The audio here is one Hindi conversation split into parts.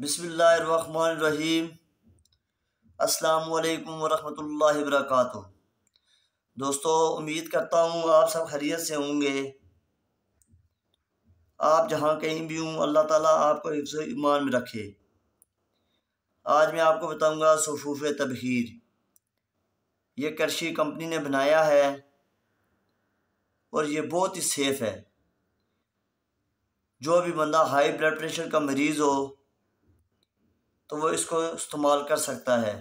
बसमीम अल्लाम वरहमल वर्क दोस्तों उम्मीद करता हूँ आप सब खैरियत से होंगे आप जहाँ कहीं भी हूँ अल्लाह ताला आपको ईमान में रखे आज मैं आपको बताऊँगा सफूफ तबहीर ये कर्शी कंपनी ने बनाया है और ये बहुत ही सेफ़ है जो भी बंदा हाई ब्लड प्रेशर का मरीज़ हो तो वो इसको इस्तेमाल कर सकता है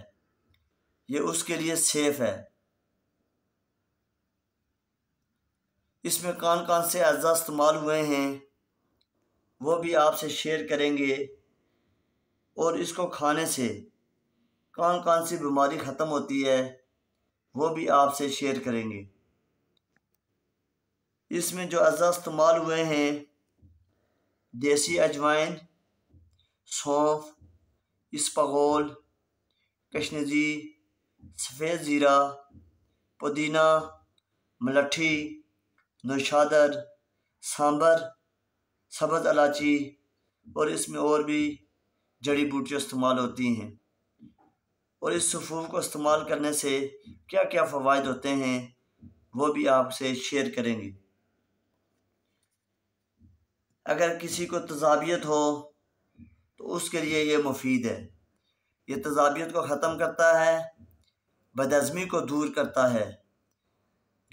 ये उसके लिए सेफ़ है इसमें कौन कौन से अज्जा इस्तेमाल हुए हैं वो भी आपसे शेयर करेंगे और इसको खाने से कौन कौन सी बीमारी ख़त्म होती है वो भी आपसे शेयर करेंगे इसमें जो अज्जा इस्तेमाल हुए हैं देसी अजवाइन सौंफ इस्पगोल कशनजी सफ़ेद ज़ीरा पुदीना मलठी नौशादर सांबर सबज अलाची और इसमें और भी जड़ी बूटियाँ इस्तेमाल होती हैं और इस सफूफ को इस्तेमाल करने से क्या क्या फ़वाद होते हैं वो भी आपसे शेयर करेंगे अगर किसी को तजाबियत हो तो उसके लिए ये मुफीद है ये तजाबियत को ख़त्म करता है बदज़मी को दूर करता है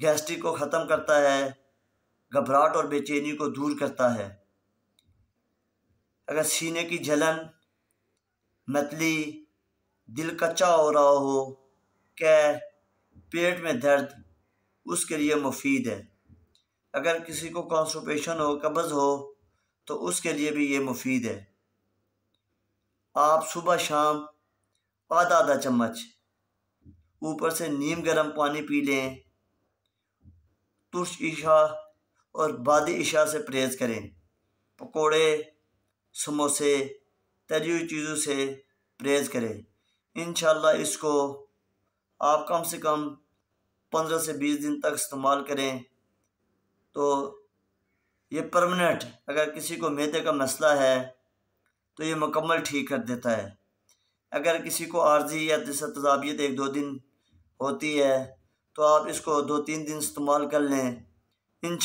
गैस्ट्रिक को ख़त्म करता है घबराहट और बेचैनी को दूर करता है अगर सीने की जलन मतली दिल कच्चा हो रहा हो कह पेट में दर्द उसके लिए मुफीद है अगर किसी को कॉन्स्टिपेशन हो कब्ज़ हो तो उसके लिए भी ये मुफीद है आप सुबह शाम आधा आधा चम्मच ऊपर से नीम गर्म पानी पी लें तुर्श ईशा और बाद ईशा से परहेज़ करें पकोड़े समोसे तरी हुई चीज़ों से परहेज़ करें इन इसको आप कम से कम पंद्रह से बीस दिन तक इस्तेमाल करें तो ये परमानेंट अगर किसी को मैदे का मसला है तो ये मुकम्मल ठीक कर देता है अगर किसी को आर्जी या तजाबियत एक दो दिन होती है तो आप इसको दो तीन दिन इस्तेमाल कर लें इन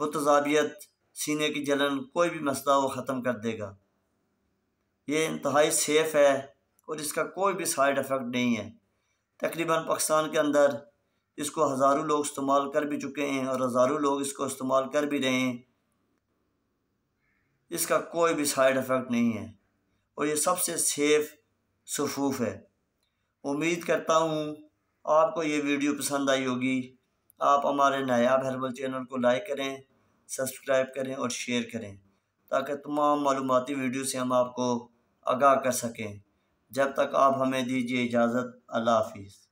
वो तजाबियत सीने की जलन कोई भी मसला वो ख़त्म कर देगा ये इंतहाई सेफ़ है और इसका कोई भी साइड इफ़ेक्ट नहीं है तकरीबन पाकिस्तान के अंदर इसको हज़ारों लोग इस्तेमाल कर भी चुके हैं और हज़ारों लोग इसको इस्तेमाल कर भी रहे हैं इसका कोई भी साइड इफ़ेक्ट नहीं है और ये सबसे सेफ़ सफूफ है उम्मीद करता हूँ आपको ये वीडियो पसंद आई होगी आप हमारे नायाब हर्बल चैनल को लाइक करें सब्सक्राइब करें और शेयर करें ताकि तमाम मालूमती वीडियो से हम आपको आगाह कर सकें जब तक आप हमें दीजिए इजाज़त अल्लाह हाफिज़